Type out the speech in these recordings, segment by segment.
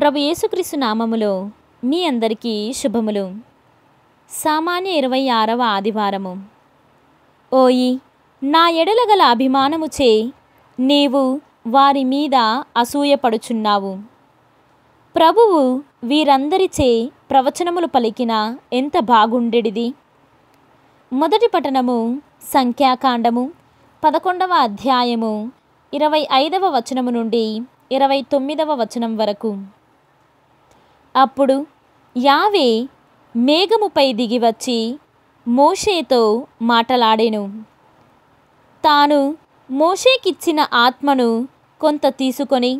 ప్రభు యేసుక్రీస్తు నామములో మీ అందరికీ శుభములు సామాన్య ఇరవై ఆరవ ఆదివారము ఓయి నా ఎడల గల అభిమానము చే నీవు వారి మీద అసూయపడుచున్నావు ప్రభువు వీరందరిచే ప్రవచనములు పలికిన ఎంత బాగుండెడిది మొదటి పఠనము సంఖ్యాకాండము పదకొండవ అధ్యాయము ఇరవై ఐదవ వచనము నుండి ఇరవై తొమ్మిదవ వచనం వరకు అప్పుడు యావే మేఘముపై దిగివచ్చి మోషేతో మాటలాడెను తాను మోషేకిచ్చిన ఆత్మను కొంత తీసుకొని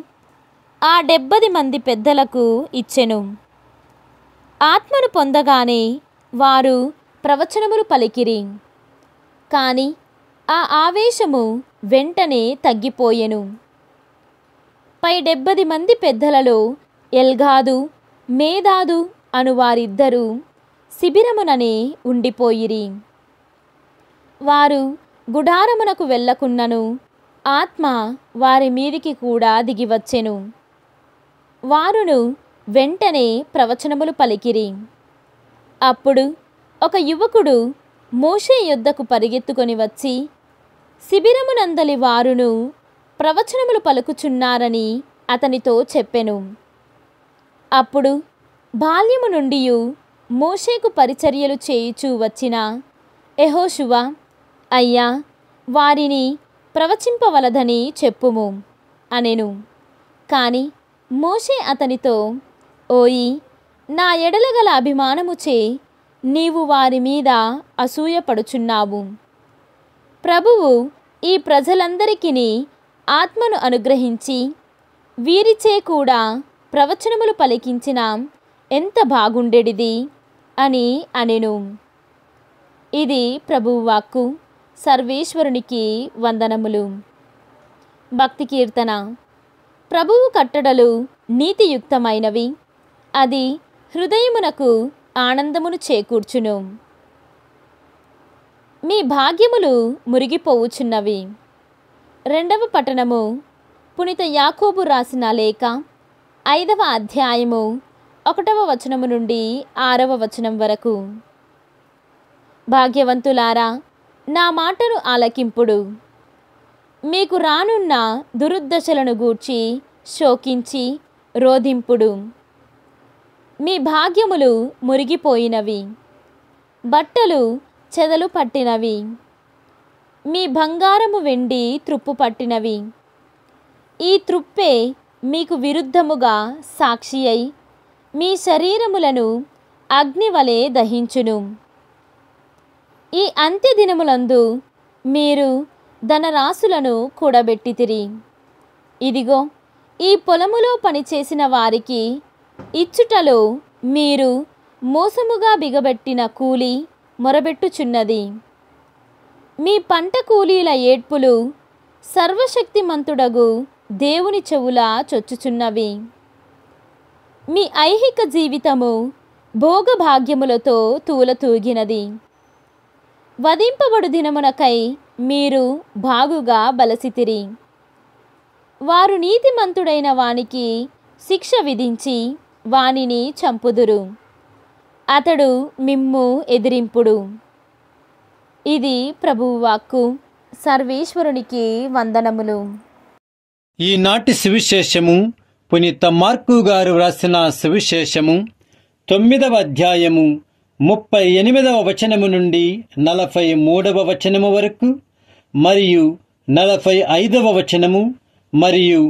ఆ డెబ్బది మంది పెద్దలకు ఇచ్చెను ఆత్మను పొందగానే వారు ప్రవచనములు పలికిరి కానీ ఆ ఆవేశము వెంటనే తగ్గిపోయెను పై డెబ్బది మంది పెద్దలలో ఎల్గాదు మేధాదు అను వారిద్దరూ శిబిరముననే ఉండిపోయిరి వారు గుడారమునకు వెళ్ళకున్నను ఆత్మ వారి మీదికి కూడా దిగివచ్చెను వారును వెంటనే ప్రవచనములు పలికిరి అప్పుడు ఒక యువకుడు మోషే యుద్ధకు పరిగెత్తుకొని వచ్చి శిబిరమునందలి వారును ప్రవచనములు పలుకుచున్నారని అతనితో చెప్పెను అప్పుడు బాల్యము నుండి మోషేకు పరిచర్యలు చేయుచూ వచ్చిన ఎహోశువ అయ్యా వారిని ప్రవచింపవలదని చెప్పుము అనెను కాని మోషే అతనితో ఓయి నా ఎడలగల అభిమానముచే నీవు వారి మీద అసూయపడుచున్నావు ప్రభువు ఈ ప్రజలందరికీ ఆత్మను అనుగ్రహించి వీరిచే కూడా ప్రవచనములు పలికించిన ఎంత బాగుండేడిది అని అనెను ఇది ప్రభువాక్కు సర్వేశ్వరునికి వందనములు భక్తి కీర్తన ప్రభువు కట్టడలు నీతియుక్తమైనవి అది హృదయమునకు ఆనందమును చేకూర్చును మీ భాగ్యములు మురిగిపోవుచున్నవి రెండవ పట్టణము పునిత యాకోబు రాసిన లేఖ ఐదవ అధ్యాయము ఒకటవ వచనము నుండి ఆరవ వచనం వరకు భాగ్యవంతులారా నా మాటను ఆలకింపుడు మీకు రానున్న దురుద్దశలను గూర్చి శోకించి రోధింపుడు మీ భాగ్యములు మురిగిపోయినవి బట్టలు చెదలు పట్టినవి మీ బంగారము వెండి తృప్పు పట్టినవి ఈ తృప్పే మీకు విరుద్ధముగా సాక్షి అయి మీ శరీరములను అగ్నివలే దహించును ఈ దినములందు మీరు ధనరాశులను కూడబెట్టితిరి ఇదిగో ఈ పొలములో పనిచేసిన వారికి ఇచ్చుటలో మీరు మోసముగా బిగబెట్టిన కూలి మొరబెట్టుచున్నది మీ పంట కూలీల ఏడ్పులు సర్వశక్తిమంతుడగు దేవుని చెవుల చొచ్చుచున్నవి మీ ఐహిక జీవితము భోగభాగ్యములతో తూలతూగినది వధింపబడు దినమునకై మీరు బాగుగా బలసితిరి వారు నీతిమంతుడైన వానికి శిక్ష విధించి వానిని చంపుదురు అతడు మిమ్ము ఎదిరింపుడు ఇది ప్రభువాక్కు సర్వేశ్వరునికి వందనములు ఈనాటి సువిశేషము పునీత మార్కు గారు వ్రాసిన సువిశేషము తొమ్మిదవ అధ్యాయము ముప్పై ఎనిమిదవ వచనము నుండి నలభై మూడవ వచనము వరకు మరియు నలభై ఐదవ వచనము మరియు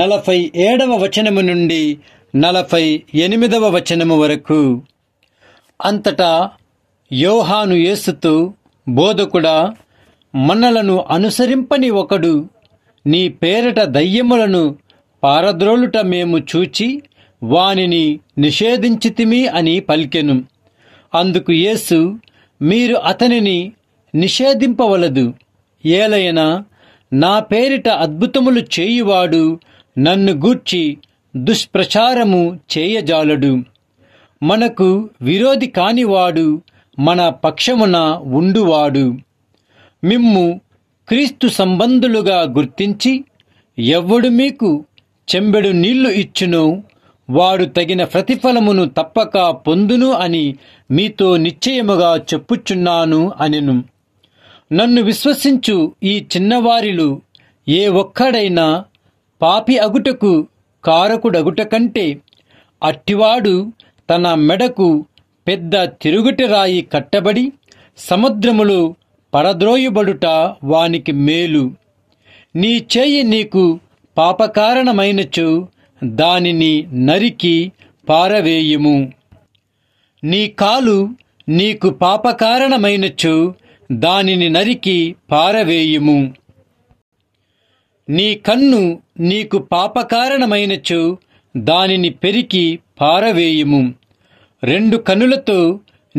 నలభై ఏడవ వచనము నుండి నలభై ఎనిమిదవ వచనము వరకు అంతటా యోహాను యేసుతో బోధకుడా మనలను అనుసరింపని ఒకడు నీ పేరట దయ్యములను పారద్రోలుట మేము చూచి వానిని నిషేధించితిమి అని పలికెను అందుకు యేసు మీరు అతనిని నిషేధింపవలదు ఏలైనా నా పేరిట అద్భుతములు చేయువాడు నన్ను గూర్చి దుష్ప్రచారము చేయజాలడు మనకు విరోధి కానివాడు మన పక్షమున ఉండువాడు మిమ్ము క్రీస్తు సంబంధులుగా గుర్తించి ఎవడు మీకు చెంబెడు నీళ్లు ఇచ్చును వాడు తగిన ప్రతిఫలమును తప్పక పొందును అని మీతో నిశ్చయముగా చెప్పుచున్నాను అనెను నన్ను విశ్వసించు ఈ చిన్నవారిలు ఏ ఒక్కడైనా పాపి అగుటకు కారకుడగుట కంటే అట్టివాడు తన మెడకు పెద్ద తిరుగుటరాయి కట్టబడి సముద్రములో పడద్రోయుబడుట వానికి మేలు నీ చేయి నీకు పాపకారణమైనచు దానిని నరికి పారవేయుము నీ కాలు నీకు పాపకారణమైనచు దానిని నరికి పారవేయుము నీ కన్ను నీకు పాపకారణమైనచు దానిని పెరికి పారవేయుము రెండు కన్నులతో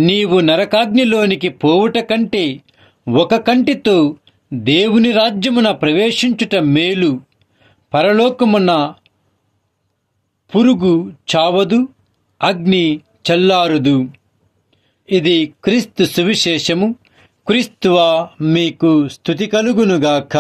నీవు నరకాగ్నిలోనికి పోవుట కంటే ఒక కంటితో దేవుని రాజ్యమున ప్రవేశించుట మేలు పరలోకమున పురుగు చావదు అగ్ని చల్లారుదు ఇది క్రీస్తు సువిశేషము క్రీస్తువా మీకు స్థుతి కలుగునుగాక